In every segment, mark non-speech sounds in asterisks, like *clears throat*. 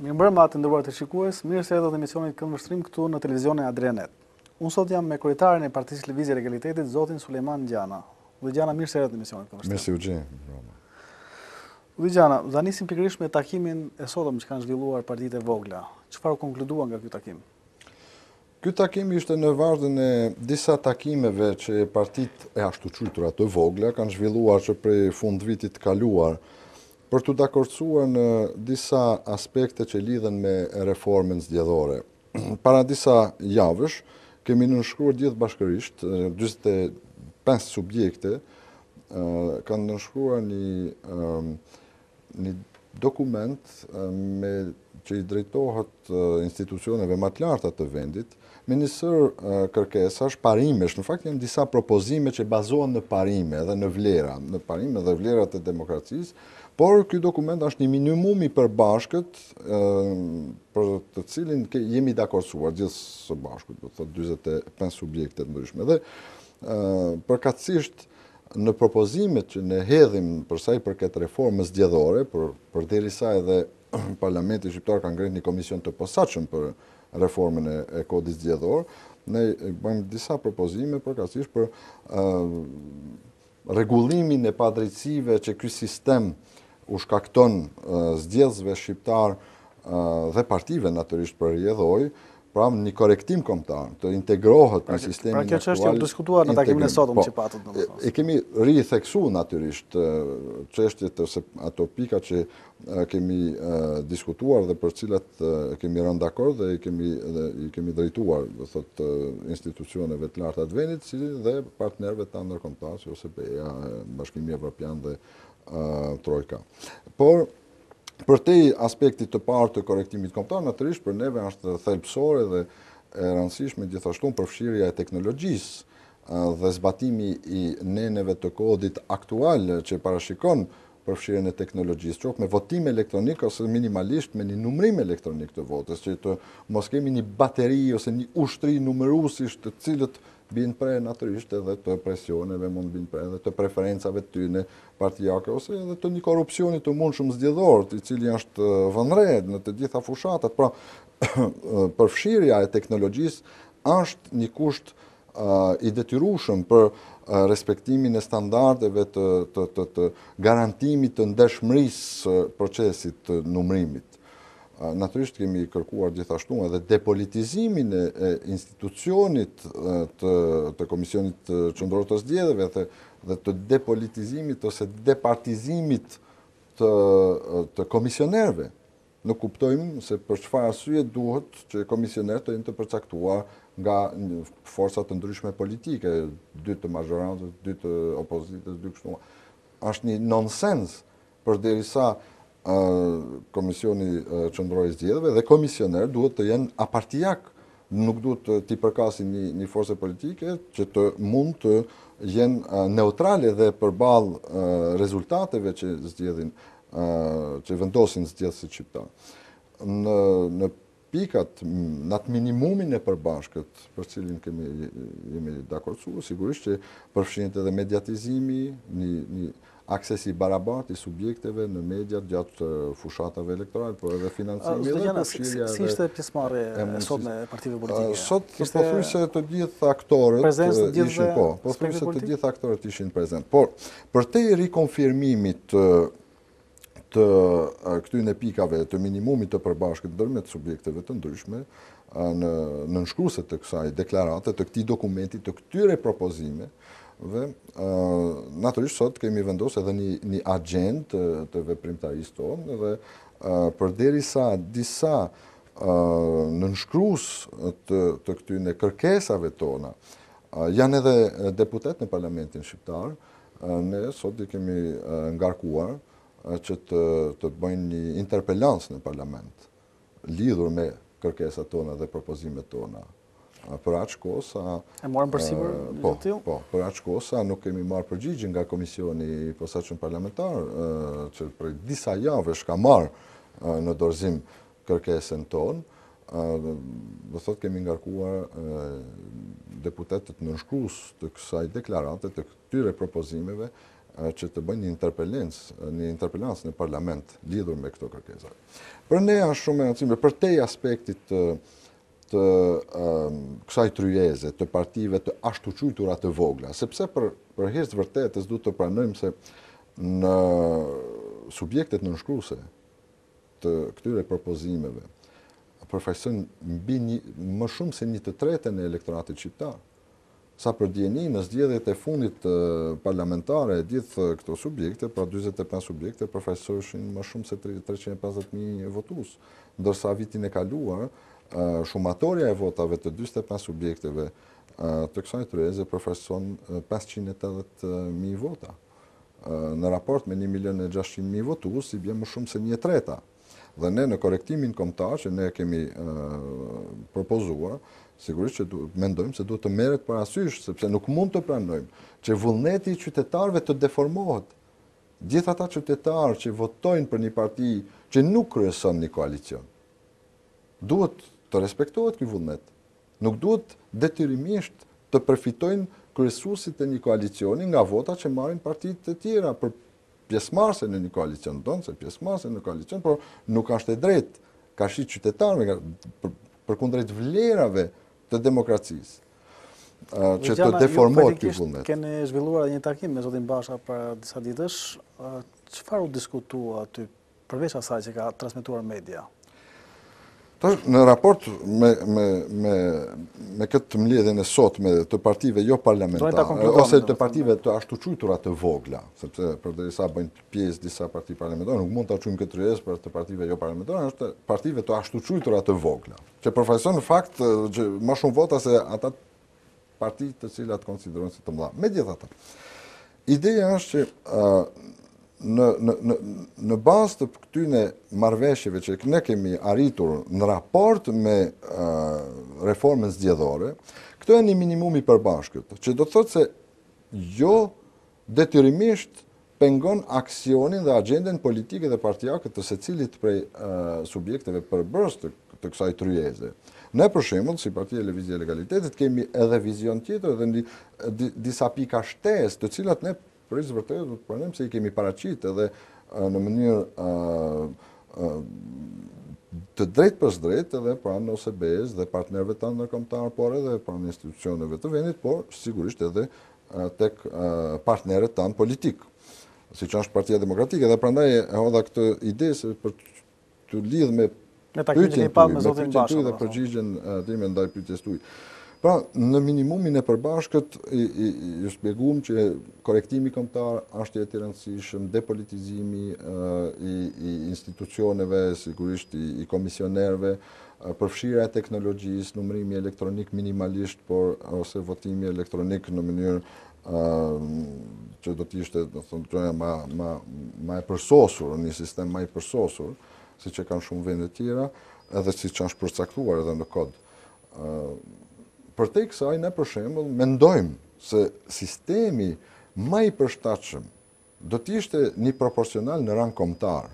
Më më bërëma të ndërruar të shikues, mirë se edhe dhe misionit këmë vështrim këtu në televizion e Adrianet. Unë sot jam me kuretarën e partisit të e legalitetit, Zotin Suleman Gjana. Udhe Gjana, mirë se edhe dhe misionit këmë vështrim. Mirë se u gjenë, më bërëma. Gjana, dhe njësim pikrish me takimin e sotëm që kanë zhvilluar partijit e vogla. Që farë konkludua nga këtë takim? Këtë takim ishte në vazhën e disa takimeve që partit e ashtu qujtura të vogla kanë zhvilluar që prej fund vitit kaluar për të dakorcuar në disa aspekte që lidhen me reformën zgjedhore. *clears throat* Para disa javësh, kemi nënshkruar gjithë bashkërisht, 25 subjekte, kanë nënshkruar një, një dokument me që i drejtohet institucioneve më të larta të vendit, me njësër kërkesash, parimesh, në fakt janë disa propozime që bazohen në parime dhe në vlera, në parime dhe vlera të demokracisë, Por ky dokument është një minimum i përbashkët për të cilin jemi jemi dakordsuar gjithë së bashku, do të thotë 45 subjekte të ndryshme. Dhe ë përkatësisht në propozimet që ne hedhim për sa i përket reformës zgjedhore, për përderisa edhe *clears throat* parlamenti shqiptar ka ngritur një komision të posaçëm për reformën e, kodis kodit zgjedhor, ne bëjmë disa propozime përkatësisht për ë rregullimin e padrejtësive që ky sistem u shkakton zgjedhësve shqiptarë dhe partive naturisht për rjedhoj, pra një korektim kombëtar, të integrohet pra, në sistemin Pra kjo çështje është diskutuar në takimin e sotëm po, që patëm domethënë. E, e kemi ritheksu natyrisht çështjet ose ato pika që kemi diskutuar dhe për cilat kemi rënë dakord dhe i kemi i kemi drejtuar, do institucioneve të larta të vendit, si dhe partnerëve tanë ndërkombëtar, si ose BE-ja, Bashkimi Evropian dhe Trojka. Por Për te aspektit të partë të korektimit kompëtar, natërishë për neve është thelpsore dhe e rëndësishme gjithashtu në përfshirja e teknologjisë dhe zbatimi i neneve të kodit aktual që parashikon përfshirën e teknologjisë, që me votim elektronik ose minimalisht me një numrim elektronik të votës, që të mos kemi një bateri ose një ushtri numërusisht të cilët bin prej natërisht edhe të presioneve mund bin prej edhe të preferencave të tyne partijake, ose edhe të një korupcioni të mund shumë zgjedhor, të cili është vënred në të gjitha fushatat, pra *clears throat* përfshirja e teknologjisë është një kusht i detyrushëm për respektimin e standardeve të, të, garantimit të ndeshmërisë procesit të numrimit naturisht kemi kërkuar gjithashtu edhe depolitizimin e institucionit të komisionit të qëndro të sdjedheve dhe të depolitizimit ose departizimit të komisionerve. Nuk kuptojmë se për qëfa asyje duhet që komisionerët të jenë të përcaktuar nga forësat të ndryshme politike, dy të majorantës, dy të opozitës, dy kështu. Ashtë një nonsens për derisa Komisioni Qëndrojës Djedhve dhe komisioner duhet të jenë apartijak, nuk duhet të i përkasi një forse politike që të mund të jenë neutrale dhe përbal rezultateve që zdjedhin, që vendosin zdjedhë si qipta. Në pikat, në atë minimumin e përbashkët për cilin kemi dakorcu, sigurisht që përfshinit edhe mediatizimi, një aksesi barabart i subjekteve në medjat gjatë fushatave elektorale, por edhe financimi dhe përshirja dhe... Si ishte pjesmarë e sot me partive politike? Sot po thuj se të gjithë aktorët ishin po, po thuj se të gjithë aktorët ishin prezent. Por, për te i rikonfirmimit të të këtyne pikave të minimumit të përbashkët dërmet subjekteve të ndryshme, në nënshkruset të kësaj deklaratet, të këti dokumentit, të këtyre propozime, dhe natërishë sot kemi vendos edhe një agent të veprimtarisë tonë dhe për deri sa disa në nëshkrus të këtyne kërkesave tona janë edhe deputet në parlamentin shqiptar ne sot i kemi ngarkuar që të bëjnë një interpellans në parlament lidhur me kërkesat tona dhe propozimet tona për atë kosa... E morën për sigur të po, tjilë? Po, për atë kosa nuk kemi marë përgjigjë nga komisioni posaqën parlamentarë, që për disa jave shka marë në dorëzim kërkesën tonë, dhe thot kemi ngarkuar deputetet në nëshkrus të kësaj deklaratet të këtyre propozimeve që të bëjnë një interpellens, një interpellens në parlament lidur me këto kërkesat. Për ne janë shumë e nëtësime, për te aspektit të të kësaj tryjeze, të partive të ashtu të vogla, sepse për, për hisë vërtetës du të pranojmë se në subjektet në nëshkruse të këtyre propozimeve, përfajsën mbi më shumë se një të tretën e elektoratit qiptar, sa për djeni në zgjedhjet e fundit parlamentare e ditë këto subjekte, pra 25 subjekte, përfajsëshin më shumë se 350.000 votus, ndërsa vitin e kaluar, shumatorja e votave të 25 subjekteve të kësaj të rrezë përfërson 580.000 vota. Në raport me 1.600.000 votu, si bje më shumë se një treta. Dhe ne në korektimin komtar që ne kemi propozuar, sigurisht që mendojmë se duhet të meret për asysh, sepse nuk mund të pranojmë që vullneti qytetarve të deformohet. Gjitha ta qytetarë që votojnë për një parti që nuk kryeson një koalicion, duhet të respektohet ky vullnet. Nuk duhet detyrimisht të përfitojnë kryesuesit e një koalicioni nga vota që marrin partitë të tjera për pjesmarse në një koalicion, donë se pjesmarse në koalicion, por nuk është e drejtë ka shi qytetarëve për, kundrejt vlerave të demokracisë që Gjana, të deformohet ky vullnet. kene zhvilluar një takim me zotin Basha para disa ditësh, çfarë u diskutua aty përveç asaj që ka transmetuar media? Në raport me këtë të mledhin e sot me të partive jo parlamentare, ose të partive të ashtuqyturat të vogla, sepse për dhe risa bëjnë pjesë disa parti parlamentare, nuk mund të aqymë këtë rrëjes për të partive jo parlamentare, është partive të ashtuqyturat të vogla. Që përfajson në fakt, më shumë vota se ata parti të cilat konsiderojnë si të mla. Me djetë ata. Ideja është që në bazë të këtyne marveshjeve që ne kemi arritur në raport me reformën zgjedhore, këto e një minimumi përbashkët, që do të thotë se jo detyrimisht pengon aksionin dhe agenden politike dhe partijakët të se cilit prej subjekteve përbërës të kësaj tryeze. Ne përshimën, si partij e levizje e legalitetit, kemi edhe vizion tjetër dhe disa pika shtes të cilat ne Por është do të pranojmë se i kemi paraqitë edhe në mënyrë ë të drejtë pas drejtë edhe pranë OSBE-s dhe partnerëve të ndërkombëtar, por edhe pranë institucioneve të vendit, por sigurisht edhe tek partnerët tanë politik, si që është partia demokratike, dhe prandaj e hodha këtë ide se për të lidh me përgjigjën të ujë, me përgjigjën të ujë dhe po. përgjigjën të ndaj përgjigjën të ujë. Pra, në minimumin e përbashkët, ju shpjegum që korektimi këmtar është jetë i rëndësishëm, depolitizimi i institucioneve, sigurisht i komisionerve, përfshira e teknologjisë, numërimi elektronik minimalisht, por ose votimi elektronik në mënyrë që do t'ishtë në thëmë të gjënja, ma e përsosur, një sistem ma e përsosur, si që kanë shumë vendet tjera, edhe si që është shpërcaktuar edhe në kodë Për te kësaj, në për shemë, mendojmë se sistemi ma i përshtachëm do t'ishte një proporcional në rang komtar,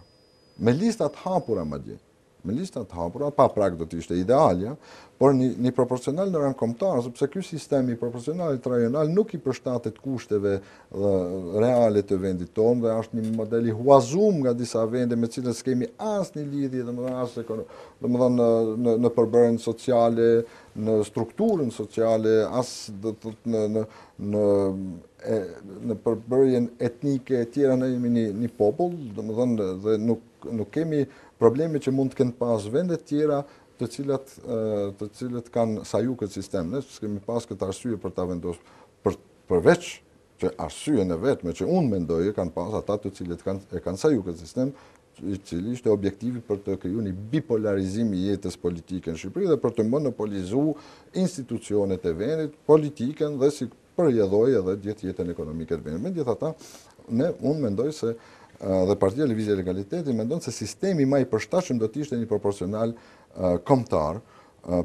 me listat hapura ma djetë, me listat të hapura, pa prak do të ishte idealja, por një proporcional në rënë komptarë, sëpse kjo sistemi proporcional rajonal nuk i përshtatet kushteve dhe reale të vendit tonë dhe ashtë një modeli huazum nga disa vende me cilës kemi asë një lidhje dhe më dhe asë dhe më dhe në përbërën sociale, në strukturën sociale, asë dhe të të në në në përbërën etnike e tjera në jemi një popull dhe më dhe nuk nuk kemi probleme që mund të kënë pas vendet tjera të cilat, të cilat kanë saju këtë sistem. Ne së kemi pas këtë arsye për ta vendosë për, përveç që arsye në me që unë mendojë kanë pas ata të cilat kanë, e kanë saju këtë sistem, i cili ishte objektivi për të këju një bipolarizim i jetës politike në Shqipëri dhe për të monopolizu institucionet e venit, politiken dhe si përjedhoj edhe jetën ekonomike të venit. Me gjitha ta, ne, unë mendoj se dhe Partia Lëvizje e Legaliteti mendon se sistemi ma i përshtashëm do të ishte një proporcional komtar,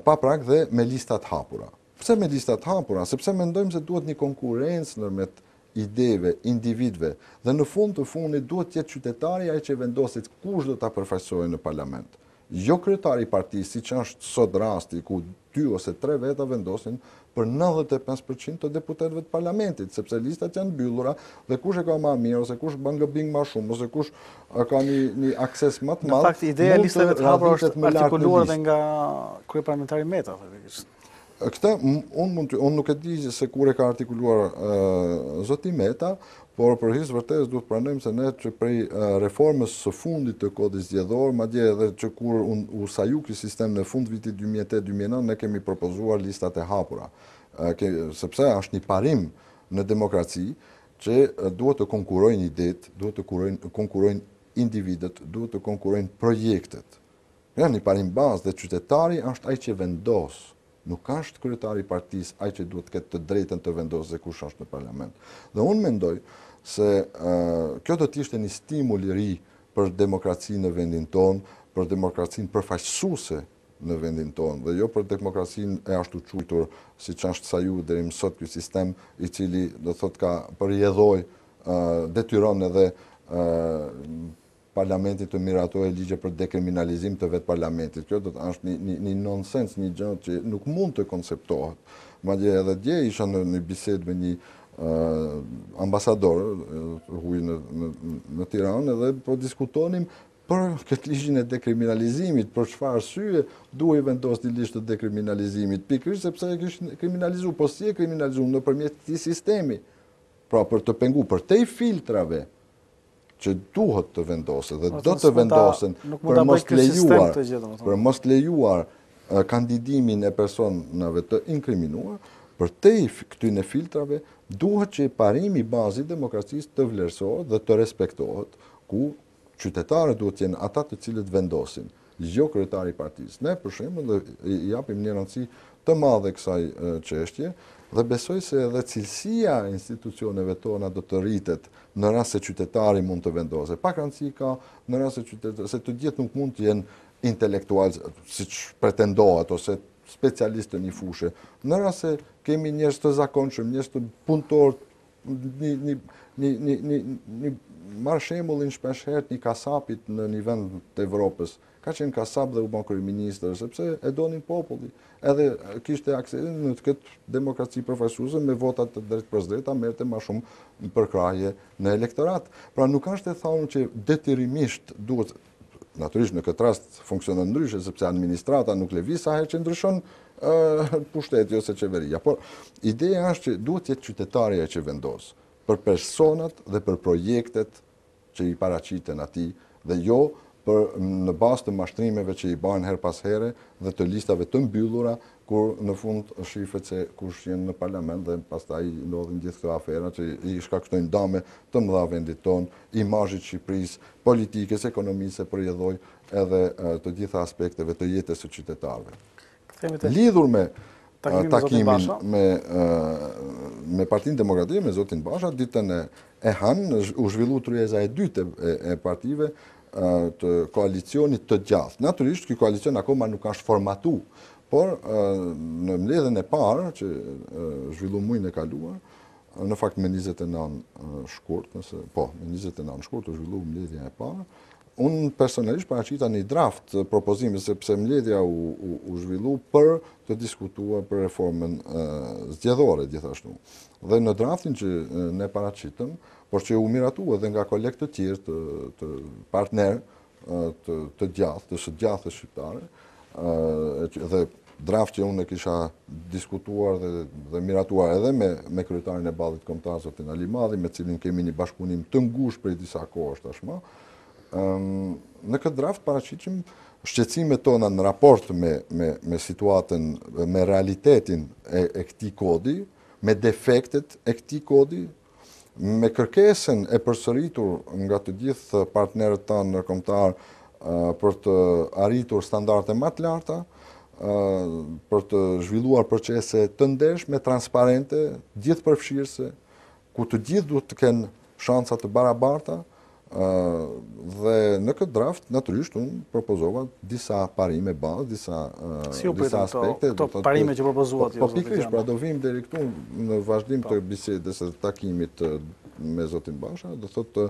pa prak dhe me listat hapura. Pse me listat hapura? Sepse mendojmë se duhet një konkurencë nërmet ideve, individve, dhe në fund të fundit duhet jetë qytetari a që vendosit kush do të përfajsojnë në parlament. Jo kretari partijë, si që është sot rasti, ku 2 ose 3 veta vendosin për 95% të deputetëve të parlamentit, sepse listat janë byllura dhe kush e ka më mirë ose kush bën lobbying më shumë ose kush ka një akses më matë. madh. Në fakt ideja e listave të hapura është artikuluar dhe nga kryeparlamentari Meta, këta unë mund nuk e di se kur e ka artikuluar eh, zoti Meta, por për his vërtetë duhet pranojmë se ne që prej eh, reformës së fundit të kodit zgjedhor, madje edhe që kur u saju ky sistem në fund vitit 2008-2009, ne kemi propozuar listat e hapura. Eh, sepse është një parim në demokraci që duhet të konkurojnë idet, duhet të konkurojnë individet, individët, duhet të konkurojnë projektet. Ja, një parim bazë dhe qytetari është ai që vendosë nuk është kryetari partis aj që duhet këtë të drejten të vendosë dhe kush është në parlament. Dhe unë mendoj se kjo do t'ishtë një stimul i ri për demokraci në vendin tonë, për demokracinë përfaqësuese në vendin tonë dhe jo për demokracinë e ashtu qujtur si që është saju dhe rimë sot kjo sistem i cili do thot ka përjedhoj detyron edhe parlamentit të miratojë ligje për dekriminalizim të vetë parlamentit. Kjo do të është një nonsens, një gjënë që nuk mund të konceptohet. Ma dje edhe dje isha në një bised me një ambasador hujë në, në, Tiranë edhe po diskutonim për këtë lishin e dekriminalizimit, për shfar syve, duhe i vendos një lishë të dekriminalizimit, pikrish sepse e kishë kriminalizu, po si e kriminalizu në përmjet të ti sistemi, pra për të pengu, për te i filtrave, që duhet të vendosen dhe po, do të vendosen për mos lejuar për mos lejuar kandidimin e personave të inkriminuar për te i këtyne filtrave duhet që parimi bazit demokracisë të vlerësohet dhe të respektohet ku qytetarët duhet tjenë ata të cilët vendosin jo kryetari partisë. Ne për shembull japim një rëndësi të madhe kësaj çështje, dhe besoj se edhe cilësia institucioneve tona do të rritet në rast se qytetari mund të vendose. Pak rëndësi ka në rast se qytetari, se të gjithë nuk mund të jenë intelektualës, si që pretendohet, ose specialistë një fushë. Në rast se kemi njërës të zakonshëm, njërës të punëtor, një, një, një, një, marë shemullin një kasapit në një vend të Evropës, ka qenë kasab dhe u bën kryeministër sepse e donin populli. Edhe kishte aksesin në të këtë demokraci përfaqësuese me votat të drejtë për drejta merrte më shumë përkraje në elektorat. Pra nuk është e thonë që detyrimisht duhet natyrisht në këtë rast funksionon ndryshe sepse administrata nuk lëviz sa herë që ndryshon pushteti ose qeveria. Por ideja është që duhet jetë qytetarja që vendos për personat dhe për projektet që i paraqiten atij dhe jo për në bas të mashtrimeve që i bajnë her pas here dhe të listave të mbyllura, kur në fund shifët se kush jenë në parlament dhe pas ta i lodhën gjithë këto afera që i shkaktojnë dame të mëdha vendit ton, imajit Shqipëris, politikës, ekonomisë, për jedhoj edhe të gjitha aspekteve të jetës e qytetarve. Lidhur me takimin me partinë demokratie, me Zotin Basha, ditën e hanë, u zhvillu të rjeza e dytë e partive, të koalicionit të gjatë. Naturisht, kjoj koalicion akoma nuk ashtë formatu, por në mledhen e parë që zhvillu mujnë e kaluar, në fakt me 29 shkurt, po, me 29 shkurt të zhvillu mledhja e parë, unë personalisht qita një draft të propozimit, sepse mledhja u zhvillu për të diskutua për reformën zdjedhore, djithashtu, dhe në draftin që ne qitëm, por që u miratu edhe nga kolekt të tjirë të, partner të, të të së gjatë të shqiptare, dhe draft që unë e kisha diskutuar dhe, dhe miratuar edhe me, me kryetarin e badit komtarës të Ali Madhi, me cilin kemi një bashkunim të ngush për i disa kohë është ashma, në këtë draft paraqitim shqecime tona në raport me, me, me situatën, me realitetin e, e këti kodi, me defektet e këti kodi, me kërkesin e përsëritur nga të gjithë partnerët të në uh, për të arritur standarte matë larta, uh, për të zhvilluar përqese të ndesh me transparente, gjithë përfshirëse, ku të gjithë du të kenë shansat të barabarta, dhe në këtë draft natyrisht unë propozova disa parime bazë, disa aspekte. si disa aspekte, këto të parime që propozuat po, ju. Jo, po pikërisht, pra do vim deri këtu në vazhdim të bisedës së takimit me zotin Basha, do thotë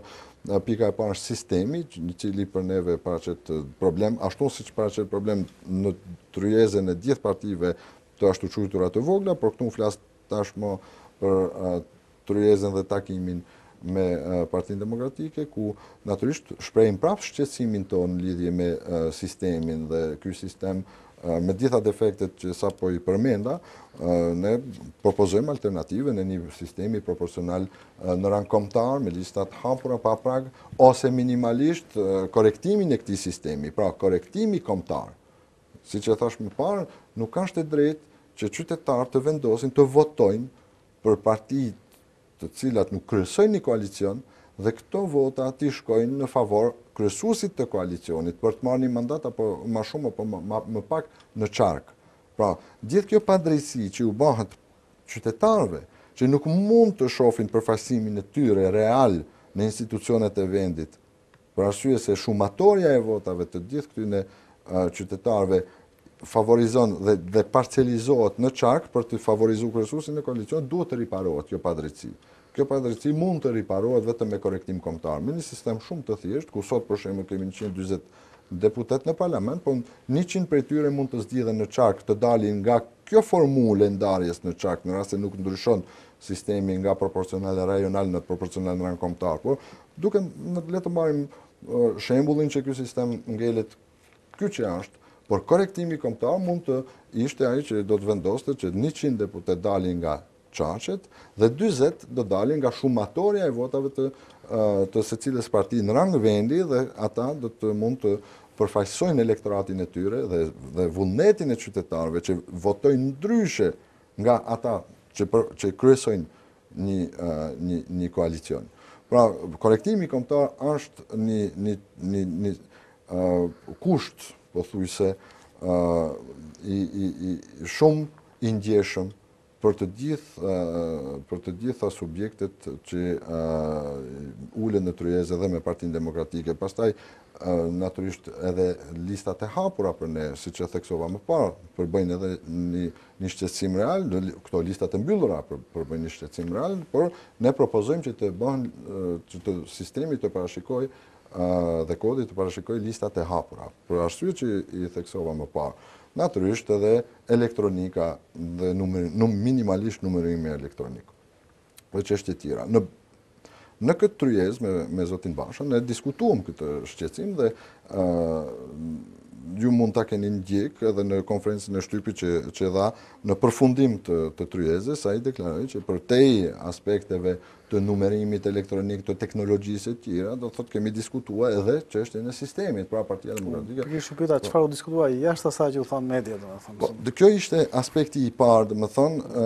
pika e parë sistemi, në cili për neve paraqet problem, ashtu siç paraqet problem në tryezën e gjithë partive të ashtu quajtura të vogla, por këtu në flas tashmë për uh, dhe takimin me Partinë Demokratike, ku naturisht shprejnë prapë shqecimin tonë lidhje me sistemin dhe kërë sistem me gjitha defektet që sa po i përmenda, ne propozojmë alternative në një sistemi proporcional në rang komtar, me listat hapura pa prag, ose minimalisht korektimin e këti sistemi, pra korektimi komtar. Si që thash më parë, nuk ashtë të drejt që qytetarë të vendosin, të votojnë për partit të cilat nuk kryesojnë një koalicion, dhe këto vota ati shkojnë në favor kryesusit të koalicionit për të marrë një mandat apo ma shumë apo më pak në qarkë. Pra, gjithë kjo padrejsi që ju bëhet qytetarve, që nuk mund të shofin përfasimin e tyre real në institucionet e vendit, për asyje se shumatorja e votave të gjithë këtyne qytetarve favorizon dhe, dhe parcializohet në qark për të favorizu kërësusin e koalicion, duhet të riparohet kjo padrëci. Kjo padrëci mund të riparohet vetëm me korektim komtar. Me një sistem shumë të thjesht, ku sot për shemë kemi 120 deputet në parlament, po 100 për tyre mund të dhe në qark të dalin nga kjo formule ndarjes në qark, në rrasë nuk ndryshon sistemi nga proporcional e rajonal në proporcional në rrën komtar. Po, duke, në letë marim uh, shembulin që kjo sistem ngelet kjo që ashtë, Por korektimi komptar mund të ishte ai që do të vendoste që 100 deputet dalin nga qaqet dhe 40 do të dalin nga shumatorja e votave të të secilës parti në rang vendi dhe ata do të mund të përfajsojnë elektoratin e tyre dhe dhe vullnetin e qytetarëve që votojnë ndryshe nga ata që që kryesojnë një një koalicion. Pra, korektimi komptar është një një një një kusht po thuj se i, i, shumë i ndjeshëm për të gjithë për të gjitha subjektet që uh, në tryezë dhe me Partinë Demokratike. Pastaj naturisht, natyrisht edhe listat e hapura për ne, siç e theksova më parë, përbëjnë edhe një shqecim real, këto listat e mbyllura për përbëjnë një shqecim real, por ne propozojmë që të bëhen të sistemi të parashikojë dhe kodit të parashikoj listat e hapura. Për arsye që i theksova më parë, natyrisht edhe elektronika dhe num, minimalisht numërimi elektronik. Dhe që është e tjera. Në, në këtë tryez me, me Zotin Bashën, ne diskutuam këtë shqecim dhe ju mund të keni ndjek edhe në konferencën e shtypi që, që dha në përfundim të, tryezës, sa i deklaroj që për tej aspekteve të numerimit elektronik, të teknologjisë e tjera, do thotë kemi diskutua edhe që është e në sistemit, pra partia demokratike. Kërë shumë pyta, qëfar u diskutua i jashtë asaj që u thonë media, do më thonë? Po, kjo ishte aspekti i parë, do me thonë,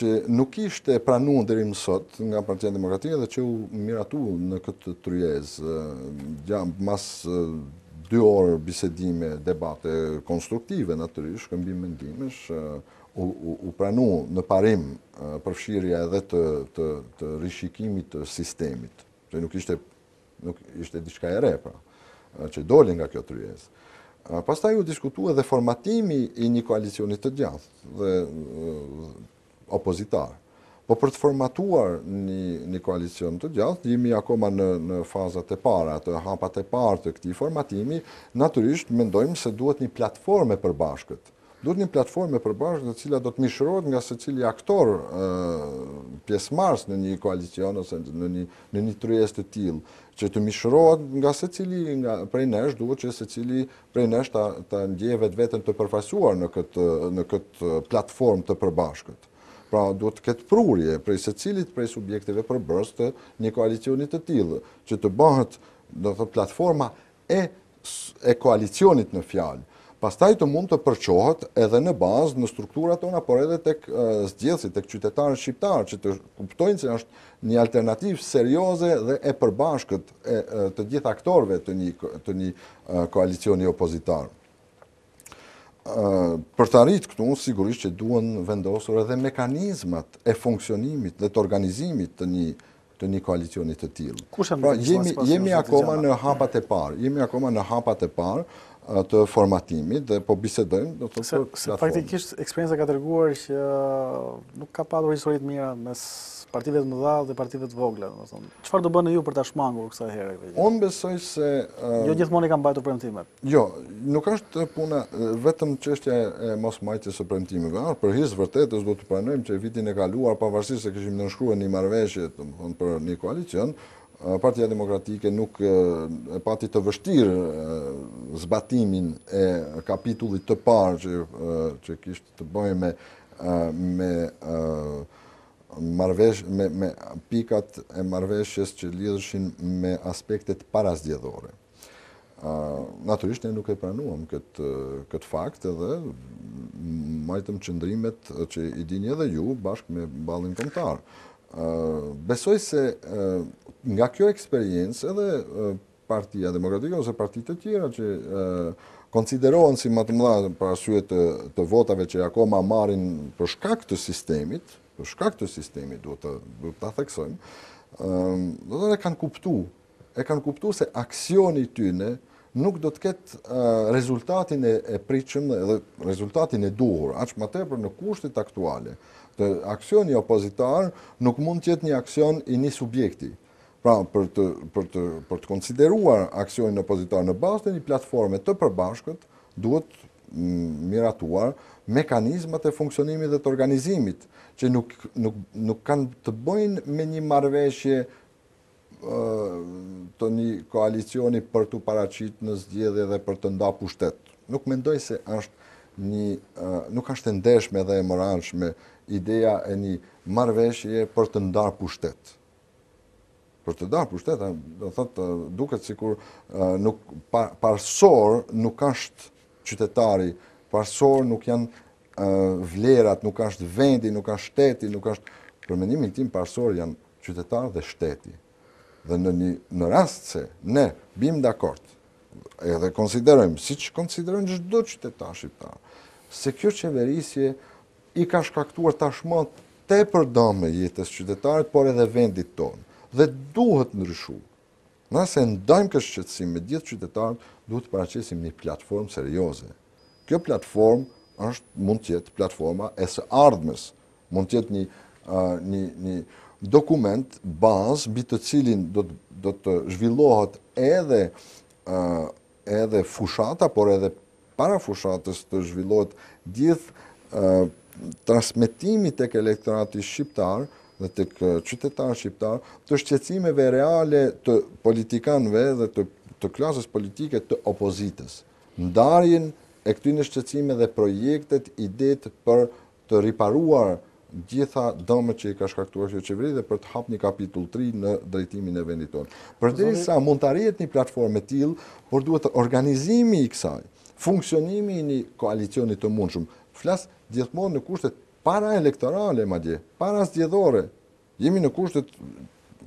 që nuk ishte pranun dhe më sot nga partia demokratike dhe që u miratu në këtë tryez, gjamë mas dy orë bisedime, debate konstruktive, natërish, këmbi mendimesh, u, u, pranu në parim përfshirja edhe të, të, të rishikimit të sistemit, që nuk ishte, nuk ishte diçka e re, pra, që doli nga kjo të rjesë. Pas ta ju diskutu edhe formatimi i një koalicionit të gjatë dhe, opozitarë. Po për të formatuar një, një koalicion të gjatë, jemi akoma në, në fazat e para, të hapat e parë të këti formatimi, naturisht mendojmë se duhet një platforme për bashkët duhet një platformë e përbashkët e cila do të mishërojt nga secili aktor ë pjesëmarrës në një koalicion ose në një në të tillë që të mishërojt nga secili nga prej nesh duhet që secili prej nesh ta ta ndjeje vetveten të përfaqësuar në këtë në këtë platformë të përbashkët. Pra duhet të ketë prurje prej secilit prej subjekteve përbërës të një koalicionit të tillë që të bëhet do të thotë platforma e e koalicionit në fjalë pastaj të mund të përqohet edhe në bazë në strukturat tona, por edhe tek uh, zgjedhësit, tek qytetarët shqiptar që të kuptojnë se është një alternativë serioze dhe e përbashkët e, të gjithë aktorëve të një të një koalicioni opozitarë. për të arritë këtu, sigurisht që duen vendosur edhe mekanizmat e funksionimit dhe të organizimit të një, të një koalicionit të tjilë. Pra, jemi, jemi akoma në hapat e parë, jemi akoma në hapat e parë, të formatimit dhe po bisedojmë në të platformë. Se faktikisht eksperienza ka të reguar që nuk ka padur historit mira mes partive të mëdha dhe partive të vogla. Qëfar do bënë ju për të shmangur kësa herë? Unë besoj se... Jo gjithmoni kam bajtu premtimet. Jo, nuk është puna, vetëm qështja e mos majtjes e premtimeve, për hisë vërtetës do të pranojmë që vitin e kaluar, pavarësisht se këshim në nëshkruen një marveshje për një koalicion, Eh, Partia Demokratike nuk eh, e pati të vështirë eh, zbatimin e kapitullit të parë që, që kishtë të bëjë me, me, me, me pikat e marveshjes që lidhëshin me aspektet parazgjedhore. Naturisht ne nuk e pranuam këtë, këtë fakt edhe majtëm qëndrimet që i dini edhe ju bashkë me balin këntarë. Besoj se nga kjo eksperiencë edhe Partia Demokratike ose partitë të tjera që konsiderohen si më të mëdha për arsye të votave që akoma marrin për shkak të sistemit, për shkak të sistemit duhet të duhet theksojmë. do të kanë kuptuar, e kanë kuptuar se aksioni i tyre nuk do të ketë rezultatin e, priqëm pritshëm dhe rezultatin e duhur, aq më tepër në kushtet aktuale. Të aksioni opozitar nuk mund të jetë një aksion i një subjekti, Pra, për të, për të, për të konsideruar aksionin opozitar në bastë, një platforme të përbashkët, duhet mm, miratuar mekanizmat e funksionimit dhe të organizimit që nuk, nuk, nuk kanë të bëjnë me një marveshje të një koalicioni për të paracit në zgjedhje dhe për të nda pushtet. Nuk mendoj se është një, nuk është ndeshme dhe e mëranshme ideja e një marveshje për të ndarë pushtet për të darë pushtetën, do thotë duket sikur uh, nuk parsor nuk është qytetari, parsor nuk janë vlerat, nuk ashtë vendi, nuk ashtë shteti, nuk është për mendimin tim parsor janë qytetar dhe shteti. Dhe në një në rast se ne bim dakord edhe konsiderojmë, si që konsiderojmë gjithdo qytetar shqiptar, se kjo qeverisje i ka shkaktuar tashmë te për dëmë jetës qytetarit, por edhe vendit tonë dhe duhet Na Nëse ndajmë kështë qëtësim me gjithë qytetarët, duhet të paracesim një platformë serioze. Kjo platformë është mund tjetë platforma e së ardhmes, mund tjetë një, një, një dokument bazë bitë të cilin do, do të zhvillohet edhe, edhe fushata, por edhe para fushatës të zhvillohet gjithë uh, transmitimit e ke elektorati shqiptarë dhe të qytetarë shqiptarë, të shqecimeve reale të politikanëve dhe të klasës politike të opozitës. Ndarjen e këtyn në shqecime dhe projektet, idet për të riparuar gjitha dëmë që i ka shkaktuar që qeveri dhe për të hapë një kapitull 3 në drejtimin e vendit tonë. Për të sa mund të arjet një platforme tilë, por duhet të organizimi i kësaj, funksionimi i një koalicionit të mundshëm, flasë gjithmonë në kushtet para elektorale, para zgjedhore. Jemi në kushtet,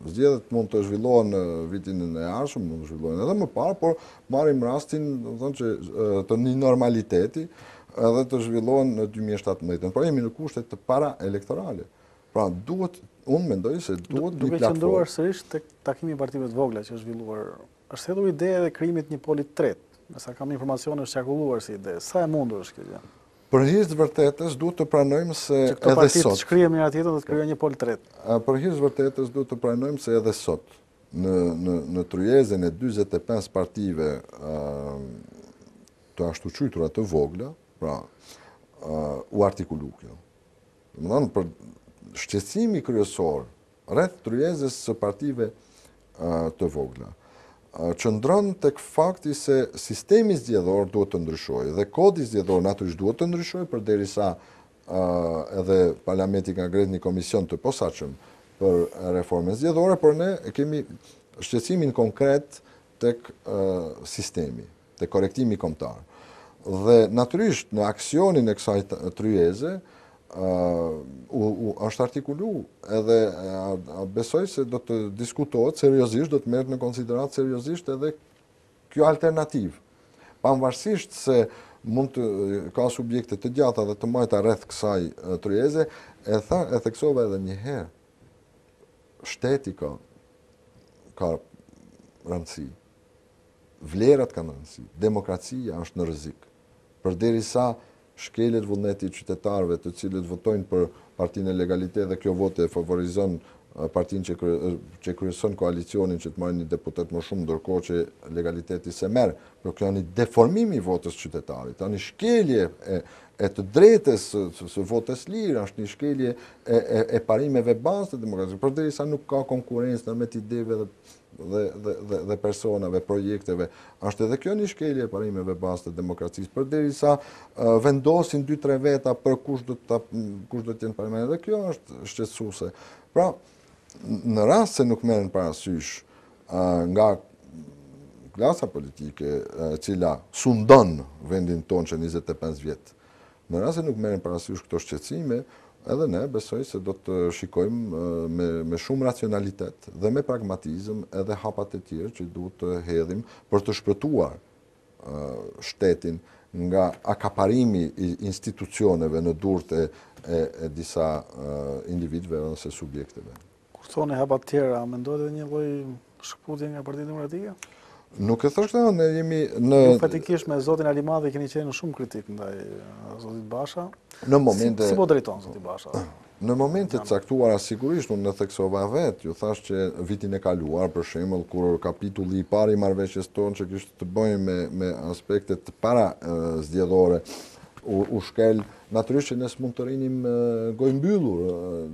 zgjedhet mund të zhvillohen në vitin e arshëm, mund të zhvillohen edhe më parë, por marim rastin të një normaliteti edhe të zhvillohen në 2017. Por jemi në kushtet të para elektorale. Pra, duhet, unë mendoj se duhet një platformë. Duhet të ndruar sërish të takimi partive të vogla që është zhvilluar. është hedhur ideje dhe krimit një polit tret, Nëse kam informacion është qakulluar si ideje. Sa e mundur është këtë gjë? Përhiqës vërtetës duhet të pranojmë se edhe sot. Që këto partit shkrije me atjetën dhe të kryoj një pol të tret. Përhiqës vërtetës duhet të pranojmë se edhe sot. Në, në, në tryezën e 25 partive a, të ashtu qytura të vogla, pra, a, u artikulu kjo. Më thanë, për shqesimi kryesor, rreth tryezës së partive a, të vogla, ndronë të fakti se sistemi zgjedhor duhet të ndryshojë dhe kodi zgjedhor natërshë duhet të ndryshojë për derisa edhe parlamenti nga gretë një komision të posaqëm për reformën zgjedhore, por ne kemi shqecimin konkret të sistemi, të korektimi komtarë. Dhe naturisht në aksionin e kësaj të në aksionin e kësaj të ryeze, është artikulu edhe a, besoj se do të diskutohet seriosisht, do të merret në konsiderat seriosisht edhe kjo alternativë. Pavarësisht se mund të ka subjekte të gjata dhe të majta rreth kësaj tryeze, e tha e theksova edhe një herë. Shteti ka ka rëndësi. Vlerat kanë rëndësi. Demokracia është në rrezik. Përderisa sa shkelet vëndetit qytetarve të cilët votojnë për partinë e legalitet dhe kjo vote e favorizon partinë që kërësën koalicionin që të marrë një deputet më shumë, ndërko që legaliteti se merë, për kjo një deformimi votës qytetarit, ta një shkelje e e të drejtës së votës lirë, është një shkelje e parimeve bazë të demokratisë, për dhe i sa nuk ka konkurencë në ideve dhe dhe personave, projekteve, është edhe kjo një shkelje e parimeve basë të demokracisë, për diri sa vendosin 2-3 veta për kush do t'jenë parimeve, dhe kjo është shqetsuse. Pra, në rrasë se nuk merën parasysh nga klasa politike cila sundon vendin ton që 25 vjetë, në rrasë se nuk merën parasysh këto shqetsime, edhe ne besoj se do të shikojmë me shumë racionalitet dhe me pragmatizm edhe hapat e tjerë që du të hedhim për të shpëtuar shtetin nga akaparimi i institucioneve në durët e disa individve dhe nëse subjekteve. Kur thone hapat tjera, me ndojt edhe një loj shkëputin nga partitë më ratika? Nuk e thoshtë ne jemi në... Nuk fatikish me Zotin Alimadhe, keni qenë shumë kritik ndaj uh, Zotit Basha. Në momente... Si, po drejton Zotit Basha? Në momente të caktuar, asigurisht, unë në theksova vetë, ju thash që vitin e kaluar, për shemëll, kur kapitulli i pari marveqes tonë që kështë të bëjmë me, aspektet të para uh, zdjedhore, u, shkel, naturisht që ne mund të rinim uh, gojnë byllur,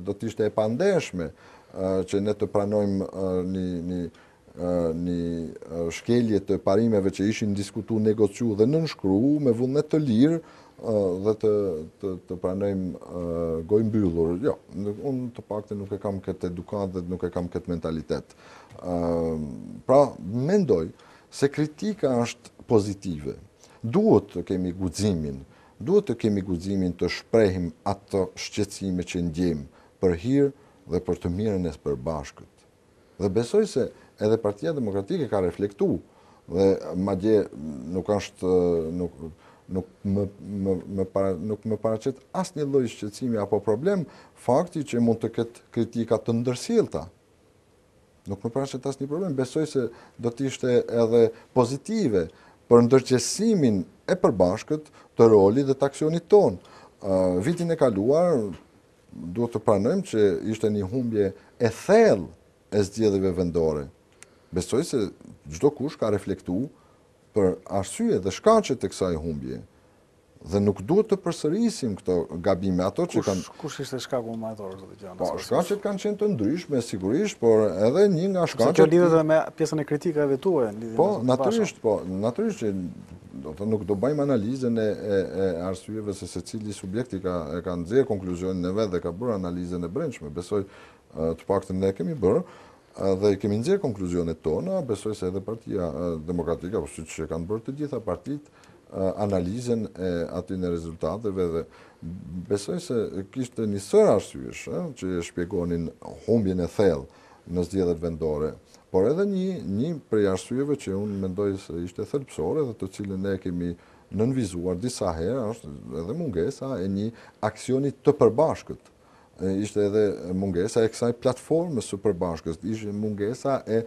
do të ishte e pandeshme, që ne të pranojmë një, një një shkelje të parimeve që ishin diskutu, negociu dhe nënshkru me vullnet të lirë dhe të pranojmë gojmë byllur. Jo, unë të pak të nuk e kam këtë edukat dhe nuk e kam këtë mentalitet. Pra, mendoj se kritika është pozitive. Duhet të kemi guzimin, duhet të kemi guzimin të shprehim atë shqecime që ndjem për hirë dhe për të mirën e së përbashkët. Dhe besoj se edhe Partia Demokratike ka reflektu, dhe madje nuk është nuk nuk më më më para nuk më paraqet asnjë lloj shqetësimi apo problem fakti që mund të ketë kritika të ndërsjellta. Nuk më paraqet asnjë problem, besoj se do të ishte edhe pozitive për ndërqesimin e përbashkët të rolit dhe taksionit ton. Uh, vitin e kaluar duhet të pranojmë që ishte një humbje e thellë e zgjedhjeve vendore besoj se gjdo kush ka reflektu për arsye dhe shkache të kësaj humbje, dhe nuk duhet të përsërisim këto gabime ato që kanë... Kush ishte shkaku më majtorë, zëtë gjanë? Po, shkacet kanë qenë të ndryshme, sigurisht, por edhe një nga shkacet... Kjo lidhët dhe me pjesën e kritikave tue, Po, naturisht, po, naturisht që do të nuk do bajmë analizën e, arsyjeve e arsujeve se se cili subjekti ka, e ka nëzirë konkluzionin e vetë dhe ka bërë analizën e brendshme. Besoj të pak të ne kemi bërë, dhe kemi nëzirë konkluzionet tona, besoj se edhe Partia Demokratike apo siç e kanë bërë të gjitha partitë analizën e aty në rezultateve dhe besoj se kishte një sër arsyesh që shpjegonin humbjen e thellë në zgjedhjet vendore, por edhe një një prej arsyjeve që unë mendoj se ishte thërpsore dhe të cilën ne kemi nënvizuar disa herë është edhe mungesa e një aksioni të përbashkët ishte edhe mungesa e kësaj platforme së përbashkës, ishte mungesa e,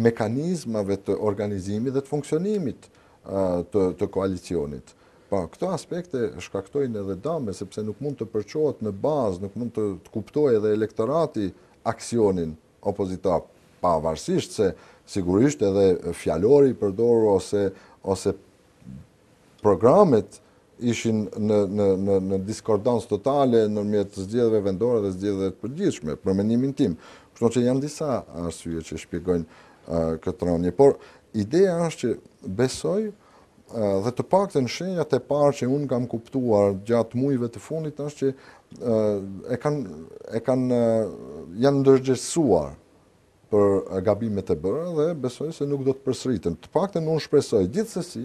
mekanizmave të organizimit dhe të funksionimit të, të koalicionit. Pa, këto aspekte shkaktojnë edhe dame, sepse nuk mund të përqohet në bazë, nuk mund të, kuptoj edhe elektorati aksionin opozitar, pavarësisht se sigurisht edhe fjalori përdoru ose, ose programet ishin në, në, në, në diskordans totale në mjetë të zgjedhve vendore dhe zgjedhve të përgjithshme, për menimin tim. Kështë që janë disa arsye që shpjegojnë uh, këtë rënje, por ideja është që besoj uh, dhe të pak të shenjat e parë që unë kam kuptuar gjatë mujve të fundit është që uh, e kanë e kan, uh, janë ndërgjesuar për gabimet e bërë dhe besoj se nuk do të përsritën. Të pak të në unë shpresoj, gjithë se si,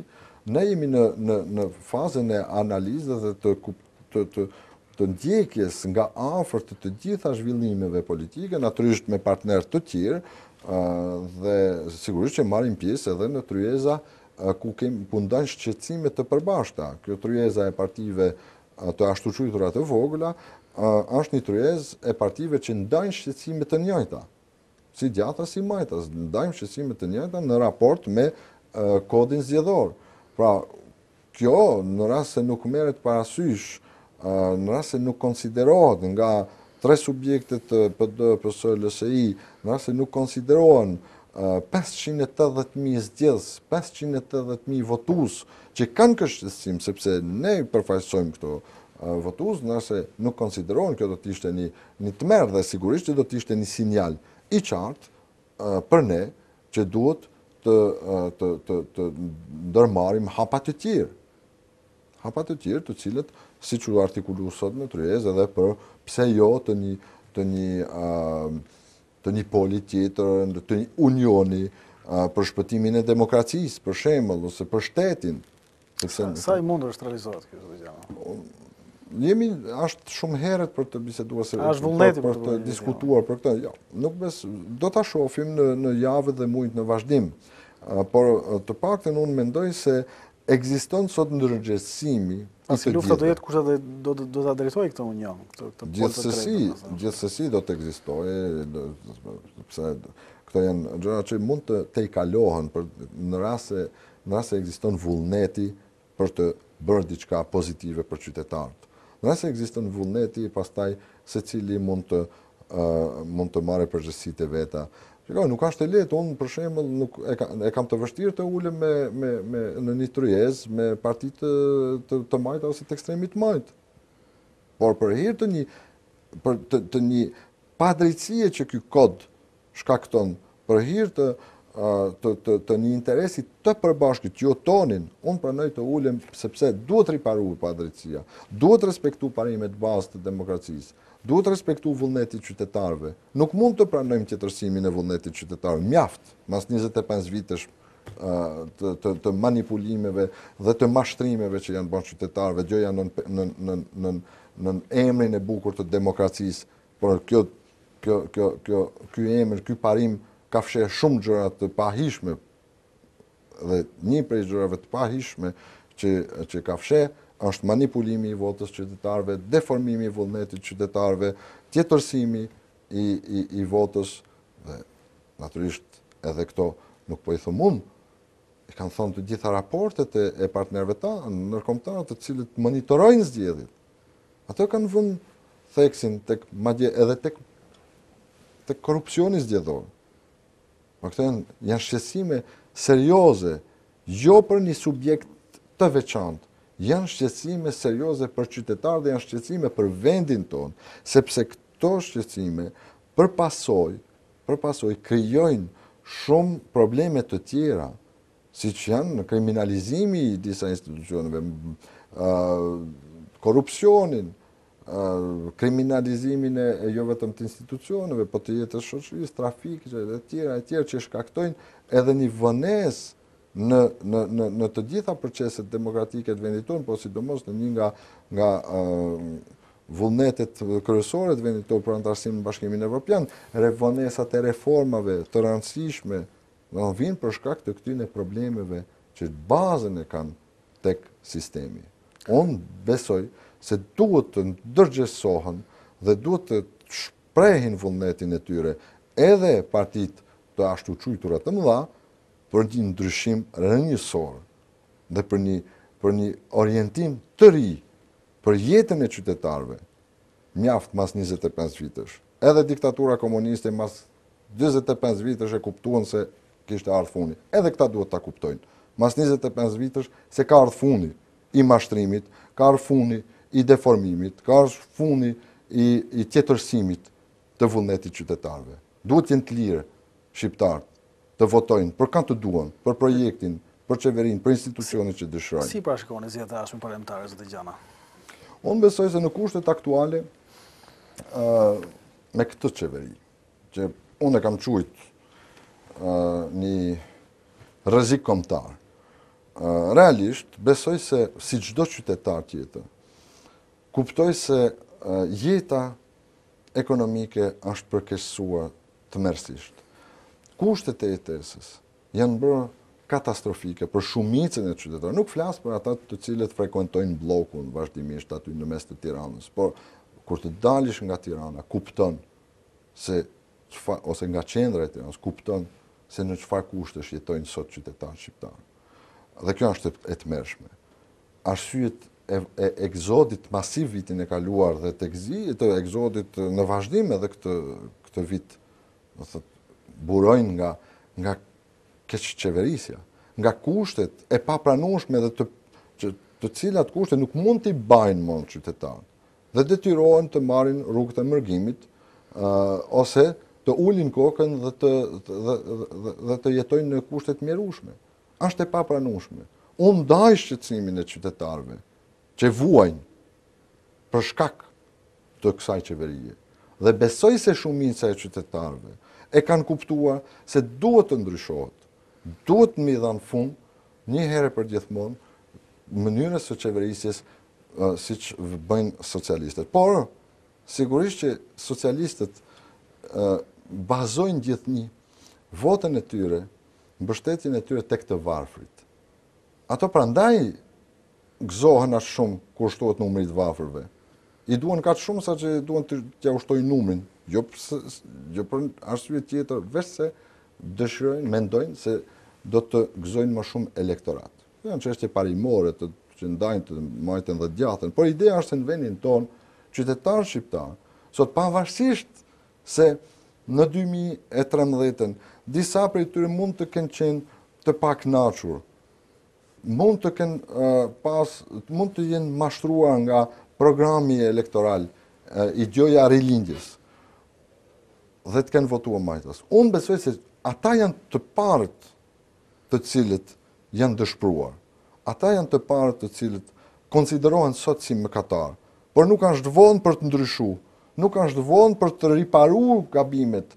ne jemi në, në, në fazën e analizës dhe të, të, të, të ndjekjes nga afër të të gjitha zhvillimeve politike, natyrisht me partner të tjerë, dhe sigurisht që marim pjesë edhe në tryeza ku kemi pundan shqecime të përbashta. Kjo tryeza e partive të ashtu të vogla, është një tryez e partive që ndajnë shqecime të njajta, si djata, si majta, ndajnë shqecime të njajta në raport me kodin zjedhorë. Pra, kjo në rrasë se nuk meret parasysh, në rrasë se nuk konsiderohet nga tre subjektet të PD, PSO, LSI, në rrasë se nuk konsiderohen 580.000 zgjedhës, 580.000 votus që kanë kështësim, sepse ne përfajsojmë këto votus, nëse nuk konsiderohen kjo do t'ishtë një, një të merë dhe sigurisht që do t'ishtë një sinjal i qartë për ne që duhet të të, të, të, të ndërmarim hapat të tjirë. Hapat të tjirë të cilët, si që artikullu sot në tryez, edhe për pse jo të një, të një, poli tjetër, të një unioni për shpëtimin e demokracisë, për shemëll, ose për shtetin. Sa, i mundur është realizohet kjo të gjithë? Jemi është shumë herët për të biseduar se vullneti për, të diskutuar jo. për këtë. Jo, nuk bes do ta shohim në javë dhe muaj në vazhdim por të pakten unë mendoj se ekziston sot ndërgjegjësimi Asë lufta do jetë kusha dhe do, do, do të adrejtoj këtë unë janë? Gjithësësi, gjithësësi do të egzistoj, pëse këto janë gjëra që mund të te i kalohen për, në rase, në rase egziston vullneti për të bërë diçka pozitive për qytetartë. Në rase egziston vullneti, pastaj se cili mund të, mund të mare përgjësit e veta. Jo, nuk ashtë lehtë, un për shembull nuk e kam e kam të vështirë të ulem me me me në një trujez me parti të të, të majtë ose të ekstremit të majtë. Por për hir të një për të të një padrejtësie që ky kod shkakton për hir të të të të një interesi të përbashkët jo tonin. Un pranoj të ulem sepse duhet të riparohet padrejtësia. Duhet të respektohet parimet bazë të demokracisë duhet respektu vullnetit qytetarve. Nuk mund të pranojmë qëtërsimin e vullnetit qytetarve. Mjaft, mas 25 vitesh të, të, manipulimeve dhe të mashtrimeve që janë bënë qytetarve, gjë janë në, në, në, në, emrin e bukur të demokracisë, por kjo, kjo, kjo, kjo, emrë, kjo parim ka fshe shumë gjërat të pahishme dhe një prej gjërave të pahishme që, që ka fshe, është manipulimi i votës qytetarëve, deformimi i vullnetit qytetarëve, tjetërsimi i i i votës dhe natyrisht edhe këto nuk po i them unë. E kanë thënë të gjitha raportet e, e partnerëve ta, nërkomtarët, të cilët monitorojnë zgjedhjet. Ato kanë vënë theksin tek madje edhe tek tek korrupsioni zgjedhor. Po këto janë janë shqetësime serioze jo për një subjekt të veçantë janë shqecime serioze për qytetarë dhe janë shqecime për vendin tonë, sepse këto shqecime përpasoj, përpasoj, kryojnë shumë problemet të tjera, si që janë në kriminalizimi i disa institucionëve, korupcionin, kriminalizimin e jo vetëm të institucionëve, po të jetë të shoqëris, trafikës, e tjera, e tjera që shkaktojnë edhe një vënesë në, në, në, në të gjitha përqeset demokratike të venditon, po sidomos në një nga, nga vullnetet kërësore të venditon për antarësim në bashkimin e Evropian, revonesat e reformave të rëndësishme, në vinë për shkak të këtyne problemeve që bazën e kanë tek sistemi. On besoj se duhet të ndërgjesohen dhe duhet të shprehin vullnetin e tyre edhe partit të ashtu qujturat të mëdha, për një ndryshim rënjësor dhe për një, për një orientim të ri për jetën e qytetarve, mjaft mas 25 vitësh. Edhe diktatura komuniste mas 25 vitësh e kuptuan se kishte ardhë funi. Edhe këta duhet ta kuptojnë. Mas 25 vitësh se ka ardhë funi i mashtrimit, ka ardhë funi i deformimit, ka ardhë funi i, i tjetërsimit të vullnetit qytetarve. Duhet jenë të lirë shqiptarë të votojnë për kanë të duon, për projektin, për qeverin, për institucionit që dëshrajnë. Si prashkone zjetë dhe ashme parlamentarës dhe gjana? Unë besoj se në kushtet aktuale me këtë qeveri, që unë e kam quit një rëzik komtar. Realisht, besoj se si gjdo qytetar tjetë, kuptoj se jeta ekonomike është përkesua të mersisht kushtet e jetesës janë bërë katastrofike për shumicën e qytetarë. Nuk flasë për ata të cilët frekuentojnë blokun vazhdimisht aty në mes të tiranës, por kur të dalish nga tirana, kupton se, ose nga qendra e tiranës, kupton se në qëfar kushtë është jetojnë sot qytetarë shqiptarë. Dhe kjo është e të mershme. e, egzodit masiv vitin e kaluar dhe të egzi, të egzodit në vazhdim edhe këtë, këtë vit, dhe thëtë, burojnë nga nga qeverisja, nga kushtet e papranueshme dhe të të cilat kushte nuk mund t'i bajnë mund qytetarën Dhe detyrohen të marrin rrugët e mërgimit ose të ulin kokën dhe të të jetojnë në kushte të mjerueshme. Është e papranueshme. Unë ndaj shqetësimin e qytetarëve që vuajnë për shkak të kësaj qeverije Dhe besoj se shumica e qytetarëve e kanë kuptua se duhet të ndryshohet, duhet të midhan fund, një herë për gjithmonë, mënyrës së qeverisjes si që bëjnë socialistët. Por, sigurisht që socialistët bazojnë gjithë një votën e tyre, mbështetjen e tyre tek të varfrit. Ato prandaj gëzohen atë shumë kur shtohet numrit varfërve. I duen ka të shumë sa që duen të ja ushtoj numrin jo pse jo për tjetër, vetë se dëshirojnë, mendojnë se do të gëzojnë më shumë elektorat. Kjo janë çështje parimore të që ndajnë të majten dhe djathën, por ideja është se në vendin tonë, qytetar shqiptar, sot pavarësisht se në 2013-ën disa prej tyre mund të kenë qenë të pak naqur, mund të kenë pas, mund të jenë mashtruar nga programi elektoral i gjoja rilindjës, dhe të kenë votua majtës. Unë besoj se ata janë të partë të cilët janë dëshpruar. Ata janë të partë të cilët konsiderohen sot si më katarë, por nuk është vonë për të ndryshu, nuk është vonë për të riparu gabimet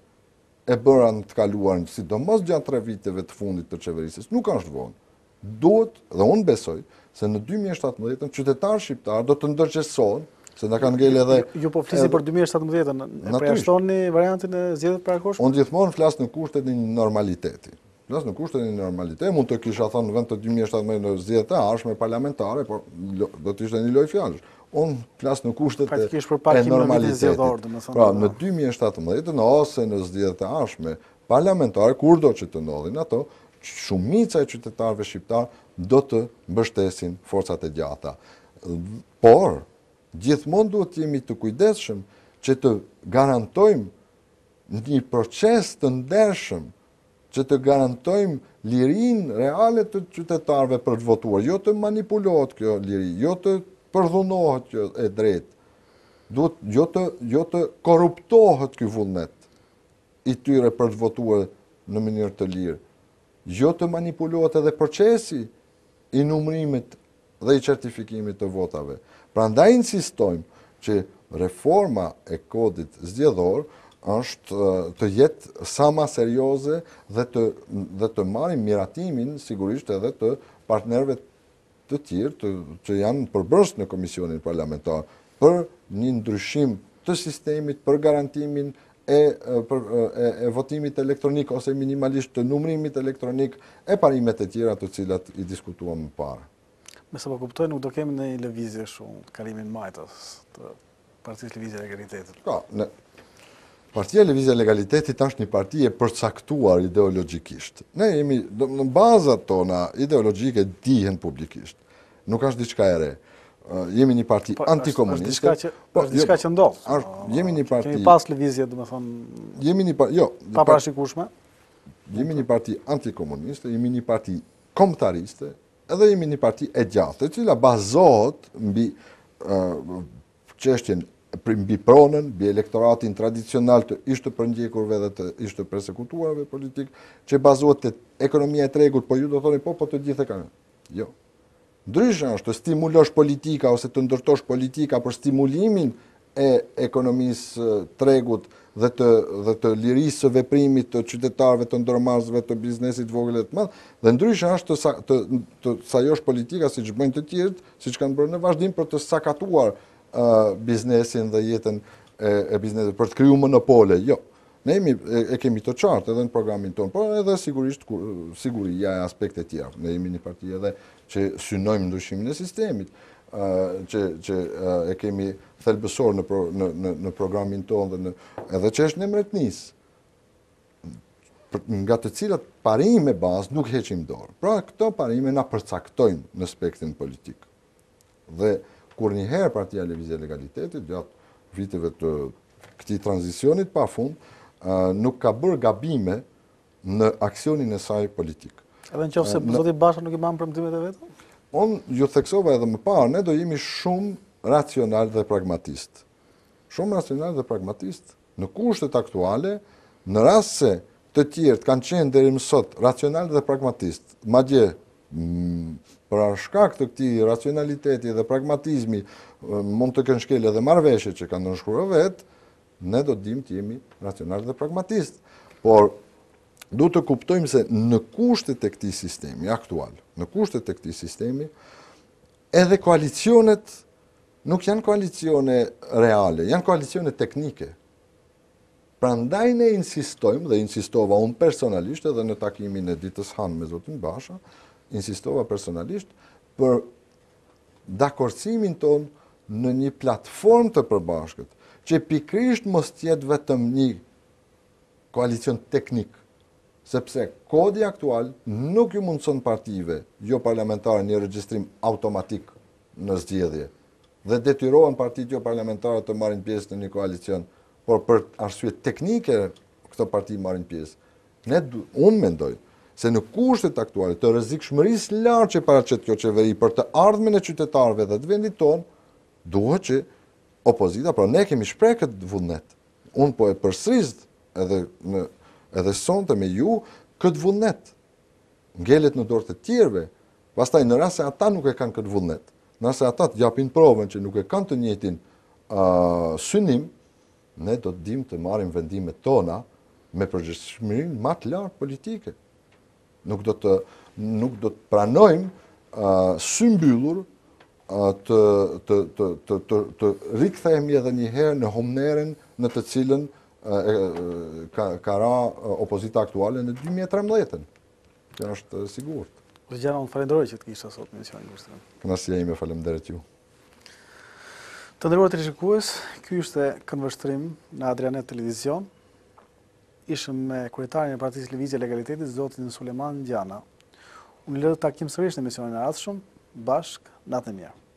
e bëra në të kaluar si do mos gjatë tre viteve të fundit të qeverisës, nuk është vonë. Duhet, dhe unë besoj, se në 2017, qytetarë shqiptarë do të ndërgjeson, se nda kanë ngele edhe... Ju po flisi për 2017, e preashtoni variantin e zjedhët për akoshme? Unë gjithmonë flasë në kushtet një normaliteti. Flasë në kushtet një normaliteti, mund të kisha thënë në vend të 2017 në zjedhët e arshme parlamentare, por do të ishte një loj fjallësh. Unë flasë në kushtet e normalitetit. Praktikisht për pak në vitin zjedhë orde, Pra, në 2017, në ose në zjedhët e arshme parlamentare, kur do që të ndodhin ato, shumica e qytetarve shqiptar do të mbështesin forcat e gjata. Por, gjithmonë duhet jemi të kujdeshëm që të garantojmë një proces të ndershëm që të garantojmë lirin reale të qytetarve për të votuar, jo të manipulohet kjo liri, jo të përdhunohet kjo e drejt, duhet, jo, jo, të, korruptohet kjo vullnet i tyre për të votuar në mënyrë të lirë, jo të manipulohet edhe procesi i numrimit dhe i certifikimit të votave. Pra nda insistojmë që reforma e kodit zdjedhor është të jetë sa ma serioze dhe të marim miratimin sigurisht edhe të partnerve të tjirë që janë përbërst në Komisionin Parlamentar për një ndryshim të sistemit për garantimin e votimit elektronik ose minimalisht të numrimit elektronik e parimet e tjera të cilat i diskutuam më parë. Me sa po kuptoj, nuk do kemi në një levizje shumë, kalimin majtës të partijës levizje legalitetit. Ka, po, në partija levizje legalitetit është një partij e përcaktuar ideologikisht. Ne jemi, në bazat tona ideologike dihen publikisht. Nuk është diçka e re. Jemi një parti antikomunistë. Po, antikomuniste. Është diçka që, po, jo, që ndodh. jemi një parti. Kemi pas lëvizje, domethënë. Jemi një parti, jo, pa parashikueshme. Jemi një parti antikomuniste, jemi një parti komtariste, edhe jemi një parti e gjatë, e cila bazohet mbi uh, qeshtjen mbi pronën, mbi elektoratin tradicional të ishtë përndjekurve dhe të ishtë persekutuarve politikë, që bazohet të ekonomia e tregut, po ju do thoni, po, po të gjithë e kanë. Jo. Ndryshën është të stimulosh politika ose të ndërtosh politika për stimulimin e ekonomisë tregut dhe të, dhe të lirisë veprimit të qytetarve, të ndërmarzve, të biznesit vogële të madhë, dhe ndryshë është të, të, sajosh politika si që bëjnë të tjertë, si që kanë bërë në vazhdim për të sakatuar biznesin dhe jetën e, biznesit, për të kryu monopole, jo. Ne jemi, e, kemi të qartë edhe në programin tonë, por edhe sigurisht, sigurisht, ja, aspekte tjera, ne jemi një partijë edhe që synojmë ndryshimin e sistemit që, që e kemi thelbësor në, në, në, në programin tonë dhe në, edhe që është në mretnis, nga të cilat parim e bazë nuk heqim dorë. Pra, këto parim e na përcaktojnë në spektin politikë. Dhe kur njëherë partia Levizia Legalitetit, gjatë viteve të këti tranzicionit pa fund, nuk ka bërë gabime në aksionin e saj politikë. Edhe në qofë se Zoti Basha nuk i banë përmëtimet e vetëm? Unë ju theksova edhe më parë, ne do jemi shumë racional dhe pragmatist. Shumë racional dhe pragmatist në kushtet aktuale, në rrasë se të tjertë kanë qenë më sot racional dhe pragmatist, ma gje mm, për arshka këtë këti racionaliteti dhe pragmatizmi mm, mund të kënë shkele dhe marveshe që kanë në shkurë vetë, ne do të dim të jemi racional dhe pragmatist. Por, do të kuptojmë se në kushtet e këtij sistemi aktual, në kushtet e këtij sistemi, edhe koalicionet nuk janë koalicione reale, janë koalicione teknike. Pra ndaj ne insistojmë dhe insistova unë personalisht edhe në takimin e ditës hanë me Zotin Basha, insistova personalisht për dakorcimin tonë në një platform të përbashkët, që pikrisht mos tjetë vetëm një koalicion teknik, sepse kodi aktual nuk ju mundëson partive jo parlamentare një regjistrim automatik në zgjedhje dhe detyrohen partit jo parlamentare të marrin pjesë në një koalicion, por për arsye teknike këto parti marrin pjesë. Ne unë mendoj se në kushtet aktuale të rrezikshmërisë shmëris lartë që qëtë kjo qeveri për të ardhme e qytetarëve dhe të vendit tonë, duhet që opozita, pra ne kemi shprehë këtë vullnet. Unë po e përsëris edhe në edhe sonte me ju këtë vullnet. Ngelet në dorë të tjerëve, pastaj në rrasë e ata nuk e kanë këtë vullnet, në rrasë e ata të japin provën që nuk e kanë të njëjtin ë uh, synim, ne do të dim të marrim vendimet tona me përgjithshmërinë matë të lartë politike. Nuk do të nuk do të pranojmë ë uh, symbyllur të të të të të rikthehemi edhe një herë në homnerën në të cilën ka, ra opozita aktuale në 2013-ën. Kërë është sigurt. Po gjëra unë falenderoj që të kisha sot në Këna si e ime faleminderit ju. Të nderuar të rishikues, ky ishte konvershtrim në Adrianet Televizion. Ishëm me kryetarin e Partisë Lëvizje Legalitetit, zotin Suleman Gjana. Unë lë të takim sërish në misionin e ardhshëm. Bashk, natën e mirë.